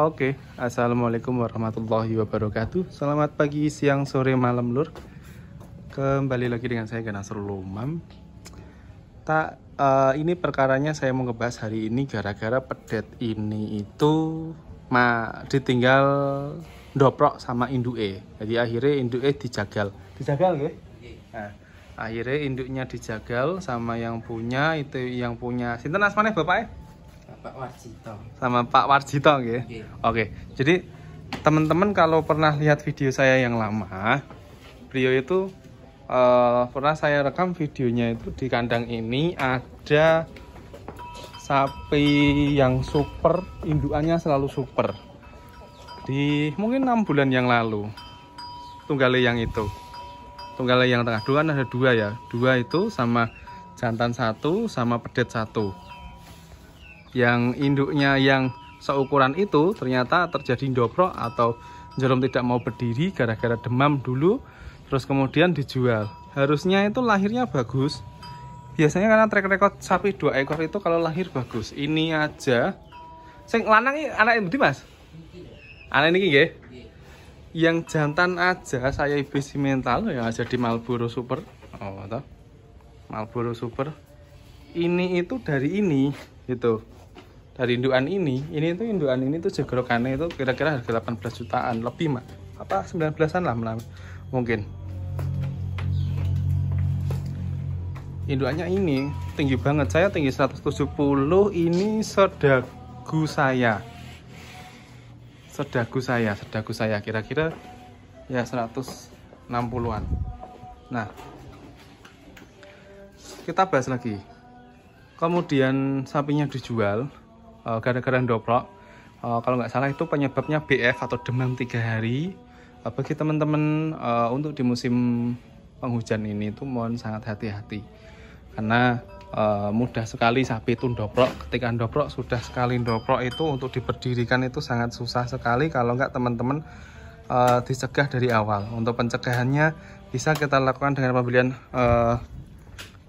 Oke, okay. Assalamualaikum warahmatullahi wabarakatuh Selamat pagi, siang, sore, malam lur Kembali lagi dengan saya Ganasur Lumam Tak, uh, ini perkaranya saya mau ngebahas hari ini Gara-gara pedet ini itu ma, Ditinggal doprok sama E Jadi akhirnya E dijagal Dijagal ya? Nah, akhirnya induknya dijagal sama yang punya itu yang punya Sintenas mana bapak ya? Pak Warjito. Sama Pak Warjito gitu Oke. Okay. Jadi teman-teman kalau pernah lihat video saya yang lama, beliau itu uh, pernah saya rekam videonya itu di kandang ini ada sapi yang super, induannya selalu super. Di mungkin enam bulan yang lalu. Tunggale yang itu. Tunggale yang tengah dua kan ada dua ya. Dua itu sama jantan satu sama pedet satu yang induknya yang seukuran itu ternyata terjadi dobrok atau jarum tidak mau berdiri gara-gara demam dulu terus kemudian dijual harusnya itu lahirnya bagus biasanya karena track record sapi dua ekor itu kalau lahir bagus ini aja sing lanang ini anak ini mas anak ini gini yang jantan aja saya ibis mental yang aja di Malboro Super oh toh Malboro Super ini itu dari ini gitu dari induan ini ini tuh induan ini tuh jegrokannya itu kira-kira harga 18 jutaan lebih mak apa 19-an lah mungkin induannya ini tinggi banget saya tinggi 170 ini sedagu saya sedagu saya sedagu saya kira-kira ya 160-an nah kita bahas lagi kemudian sapinya dijual Eh, gara-gara doplok uh, eh, kalau nggak salah itu penyebabnya BF atau demam tiga hari uh, bagi teman-teman uh, untuk di musim penghujan ini itu mohon sangat hati-hati karena uh, mudah sekali sapi itu doprok ketika doprok sudah sekali doprok itu untuk diberdirikan itu sangat susah sekali kalau nggak teman-teman uh, dicegah dari awal untuk pencegahannya bisa kita lakukan dengan pembelian uh,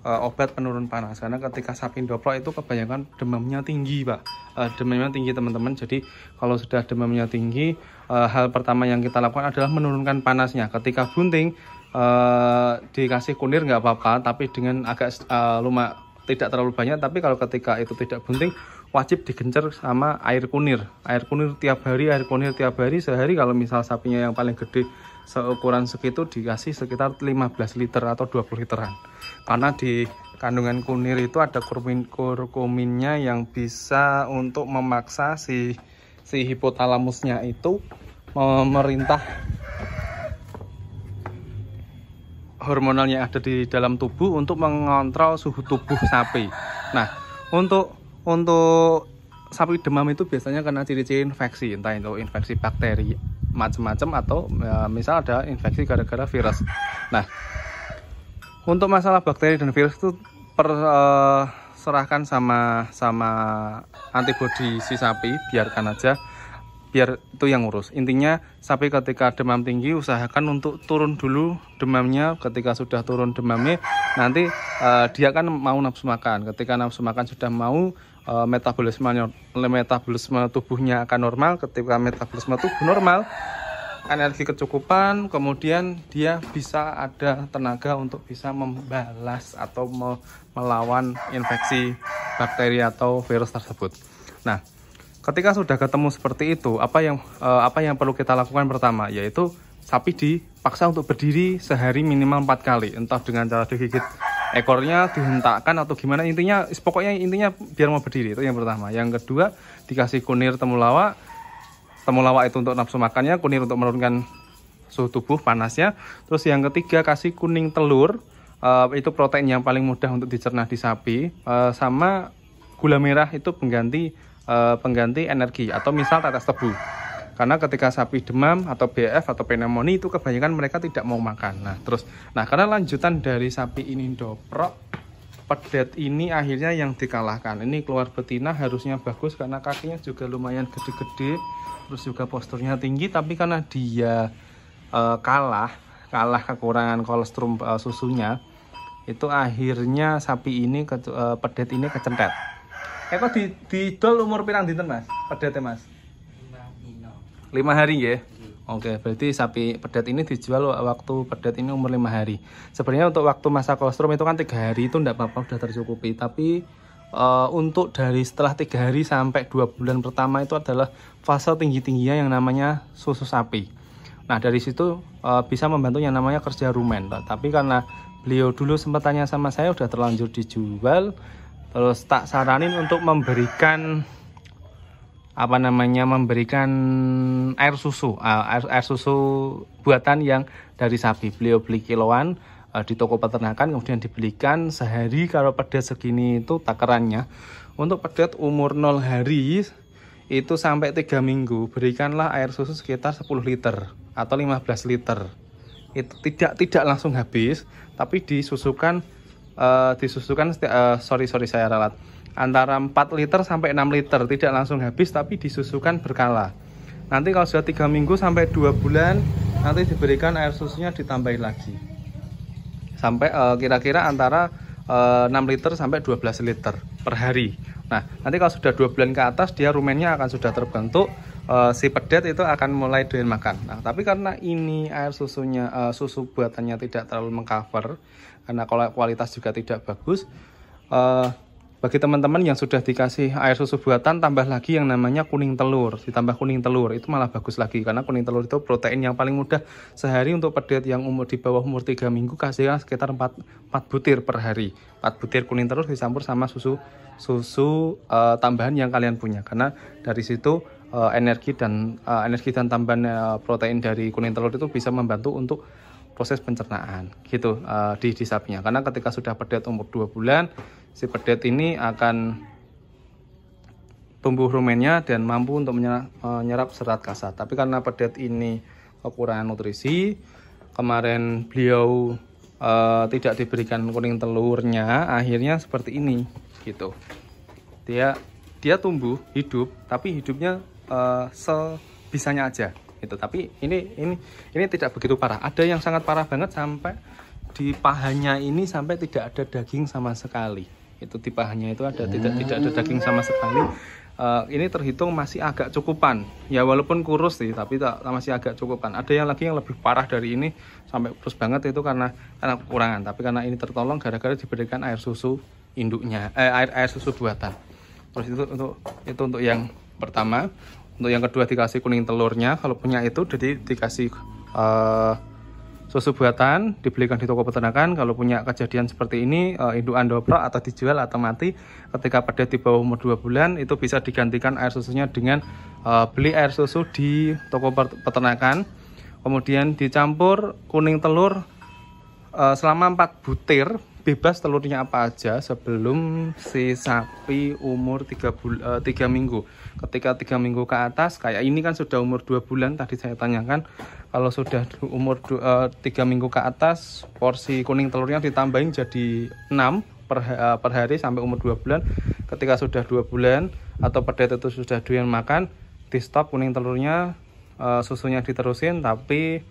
uh, obat penurun panas karena ketika sapi doplok itu kebanyakan demamnya tinggi pak uh, demamnya tinggi teman-teman jadi kalau sudah demamnya tinggi uh, hal pertama yang kita lakukan adalah menurunkan panasnya ketika bunting uh, dikasih kunir nggak apa-apa tapi dengan agak uh, lumak tidak terlalu banyak tapi kalau ketika itu tidak bunting wajib digencer sama air kunir air kunir tiap hari air kunir tiap hari sehari kalau misal sapinya yang paling gede seukuran segitu dikasih sekitar 15 liter atau 20 literan karena di kandungan kunir itu ada kurkumin kurkuminnya yang bisa untuk memaksa si si hipotalamusnya itu memerintah hormonalnya ada di dalam tubuh untuk mengontrol suhu tubuh sapi. Nah, untuk untuk sapi demam itu biasanya karena ciri-ciri infeksi, entah itu infeksi bakteri macam-macam atau ya, misal ada infeksi gara-gara virus. Nah, untuk masalah bakteri dan virus itu per, uh, serahkan sama sama antibodi si sapi, biarkan aja biar itu yang ngurus intinya sampai ketika demam tinggi usahakan untuk turun dulu demamnya ketika sudah turun demamnya nanti uh, dia kan mau nafsu makan ketika nafsu makan sudah mau uh, metabolisme metabolisme tubuhnya akan normal ketika metabolisme tubuh normal energi kecukupan kemudian dia bisa ada tenaga untuk bisa membalas atau melawan infeksi bakteri atau virus tersebut nah Ketika sudah ketemu seperti itu, apa yang uh, apa yang perlu kita lakukan pertama yaitu sapi dipaksa untuk berdiri sehari minimal empat kali, entah dengan cara digigit ekornya dihentakkan atau gimana intinya pokoknya intinya biar mau berdiri itu yang pertama yang kedua dikasih kunir temulawak temulawak itu untuk nafsu makannya kunir untuk menurunkan suhu tubuh panasnya terus yang ketiga kasih kuning telur uh, itu protein yang paling mudah untuk dicerna di sapi uh, sama gula merah itu pengganti Eh, pengganti energi atau misal tetes tebu karena ketika sapi demam atau BF atau pneumonia itu kebanyakan mereka tidak mau makan nah terus nah karena lanjutan dari sapi ini doprok pedet ini akhirnya yang dikalahkan ini keluar betina harusnya bagus karena kakinya juga lumayan gede-gede terus juga posturnya tinggi tapi karena dia e, kalah kalah kekurangan kolostrum e, eh, susunya itu akhirnya sapi ini ke, pedet ini kecentet Eko di dol umur pirang dinten mas? Pedet mas? Lima hari ya? Oke, berarti sapi pedet ini dijual waktu pedet ini umur lima hari. Sebenarnya untuk waktu masa kolostrum itu kan tiga hari itu tidak apa-apa sudah tercukupi. Tapi uh, untuk dari setelah tiga hari sampai dua bulan pertama itu adalah fase tinggi-tingginya yang namanya susu sapi. Nah dari situ uh, bisa membantu yang namanya kerja rumen. Tapi karena beliau dulu sempat tanya sama saya sudah terlanjur dijual terus tak saranin untuk memberikan apa namanya memberikan air susu ah, air, air susu buatan yang dari sapi beliau beli kiloan eh, di toko peternakan kemudian dibelikan sehari kalau pedet segini itu takarannya untuk pedet umur 0 hari itu sampai 3 minggu berikanlah air susu sekitar 10 liter atau 15 liter itu tidak tidak langsung habis tapi disusukan uh, disusukan uh, sorry sorry saya ralat antara 4 liter sampai 6 liter tidak langsung habis tapi disusukan berkala nanti kalau sudah 3 minggu sampai 2 bulan nanti diberikan air susunya ditambahin lagi sampai eh, kira-kira uh, antara uh, 6 liter sampai 12 liter per hari nah nanti kalau sudah 2 bulan ke atas dia rumennya akan sudah terbentuk uh, si pedet itu akan mulai doyan makan nah tapi karena ini air susunya uh, susu buatannya tidak terlalu mengcover karena kualitas juga tidak bagus uh, bagi teman-teman yang sudah dikasih air susu buatan tambah lagi yang namanya kuning telur ditambah kuning telur itu malah bagus lagi karena kuning telur itu protein yang paling mudah sehari untuk pedet yang umur di bawah umur 3 minggu kasihkan sekitar 4, 4 butir per hari 4 butir kuning telur dicampur sama susu susu uh, tambahan yang kalian punya karena dari situ eh, energi dan energi dan tambahan protein dari kuning telur itu bisa membantu untuk proses pencernaan gitu uh, di, di sapinya karena ketika sudah pedet umur 2 bulan si pedet ini akan tumbuh rumennya dan mampu untuk menyerap, eh, serat kasar tapi karena pedet ini kekurangan nutrisi kemarin beliau uh, tidak diberikan kuning telurnya akhirnya seperti ini gitu dia dia tumbuh hidup tapi hidupnya uh, sebisanya aja itu tapi ini ini ini tidak begitu parah ada yang sangat parah banget sampai di pahanya ini sampai tidak ada daging sama sekali itu di pahanya itu ada tidak hmm. tidak ada daging sama sekali uh, ini terhitung masih agak cukupan ya walaupun kurus sih tapi tak masih agak cukupan ada yang lagi yang lebih parah dari ini sampai kurus banget itu karena karena kekurangan tapi karena ini tertolong gara-gara diberikan air susu induknya eh, air air susu buatan terus itu untuk itu untuk yang pertama untuk yang kedua dikasih kuning telurnya kalau punya itu jadi dikasih uh, susu buatan dibelikan di toko peternakan kalau punya kejadian seperti ini uh, indukan doprak atau dijual atau mati ketika pada di bawah umur 2 bulan itu bisa digantikan air susunya dengan uh, beli air susu di toko peternakan kemudian dicampur kuning telur uh, selama 4 butir bebas telurnya apa aja sebelum si sapi umur 3, bul uh, eh, 3 minggu ketika 3 minggu ke atas kayak ini kan sudah umur 2 bulan tadi saya tanyakan kalau sudah umur uh, eh, 3 minggu ke atas porsi kuning telurnya ditambahin jadi 6 per, uh, per hari sampai umur 2 bulan ketika sudah 2 bulan atau pada itu sudah doyan makan di stop kuning telurnya uh, susunya diterusin tapi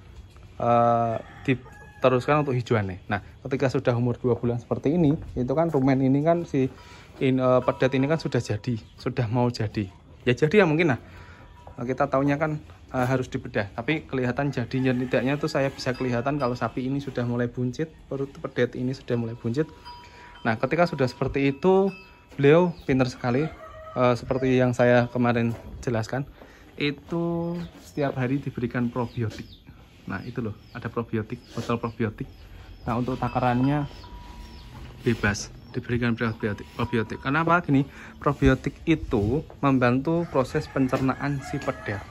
uh, di teruskan untuk hijauannya. Nah, ketika sudah umur 2 bulan seperti ini, itu kan rumen ini kan si in, uh, pedet ini kan sudah jadi, sudah mau jadi. Ya jadi ya mungkin lah. Eh, kita tahunya kan uh, harus dibedah, tapi kelihatan jadinya tidaknya itu saya bisa kelihatan kalau sapi ini sudah mulai buncit, perut pedet ini sudah mulai buncit. Nah, ketika sudah seperti itu, beliau pinter sekali uh, seperti yang saya kemarin jelaskan. Itu setiap hari diberikan probiotik nah itu loh ada probiotik botol probiotik nah untuk takarannya bebas diberikan probiotik probiotik karena apa gini probiotik itu membantu proses pencernaan si pedet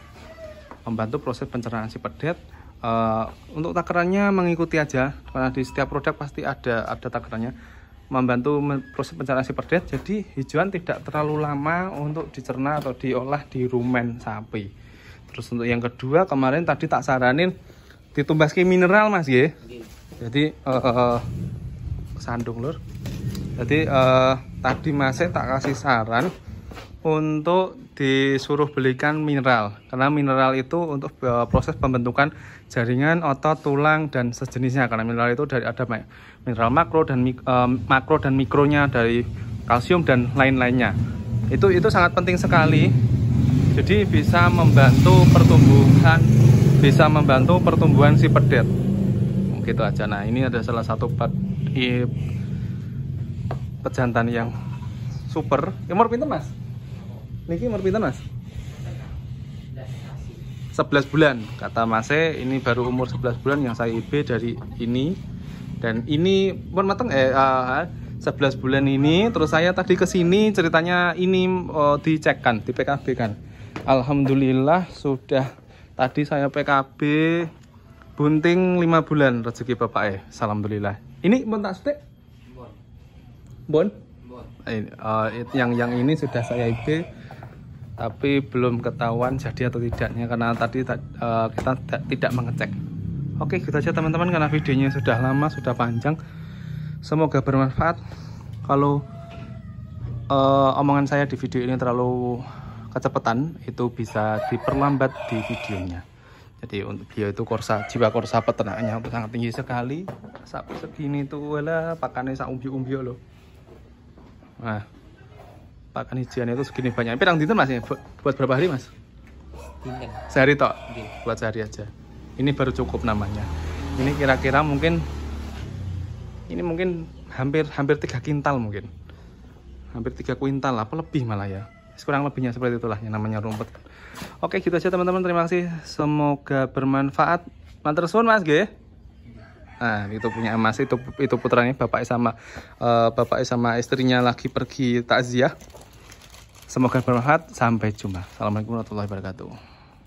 membantu proses pencernaan si pedet uh, untuk takarannya mengikuti aja karena di setiap produk pasti ada ada takarannya membantu proses pencernaan si pedet jadi hijauan tidak terlalu lama untuk dicerna atau diolah di rumen sapi terus untuk yang kedua kemarin tadi tak saranin ke mineral Mas ya, Jadi uh, uh, sandung lur. Jadi uh, tadi Mas tak kasih saran untuk disuruh belikan mineral karena mineral itu untuk uh, proses pembentukan jaringan otot tulang dan sejenisnya karena mineral itu dari ada mineral makro dan uh, makro dan mikronya dari kalsium dan lain-lainnya itu itu sangat penting sekali jadi bisa membantu pertumbuhan bisa membantu pertumbuhan si pedet gitu aja nah ini ada salah satu pet, i, pejantan yang super umur pinter mas? Niki umur pinter mas? 11 bulan kata mas e, ini baru umur 11 bulan yang saya IB dari ini dan ini pun mateng eh uh, ah, 11 bulan ini terus saya tadi kesini ceritanya ini uh, dicekkan di PKB kan Alhamdulillah sudah Tadi saya PKB bunting 5 bulan rezeki Bapak eh. Alhamdulillah. Ini mau tak stik? Bon. Bon? Eh, eh, yang yang ini sudah saya IP tapi belum ketahuan jadi atau tidaknya karena tadi uh, kita tidak mengecek. Oke, kita gitu aja teman-teman karena videonya sudah lama, sudah panjang. Semoga bermanfaat. Kalau uh, omongan saya di video ini terlalu kecepatan itu bisa diperlambat di videonya jadi untuk dia itu korsa jiwa korsa peternaknya sangat tinggi sekali sapi segini tuh wala pakannya sak umbi umbi loh nah pakan hijiannya itu segini banyak pirang dinten mas ya buat, berapa hari mas dinten sehari toh. buat sehari aja ini baru cukup namanya ini kira-kira mungkin ini mungkin hampir hampir tiga kintal mungkin hampir tiga kuintal apa lebih malah ya kurang lebihnya seperti itulah yang namanya rumput oke gitu aja teman-teman terima kasih semoga bermanfaat mantar sun mas G nah itu punya emas itu itu putranya bapak sama uh, bapak sama istrinya lagi pergi takziah semoga bermanfaat sampai jumpa assalamualaikum warahmatullahi wabarakatuh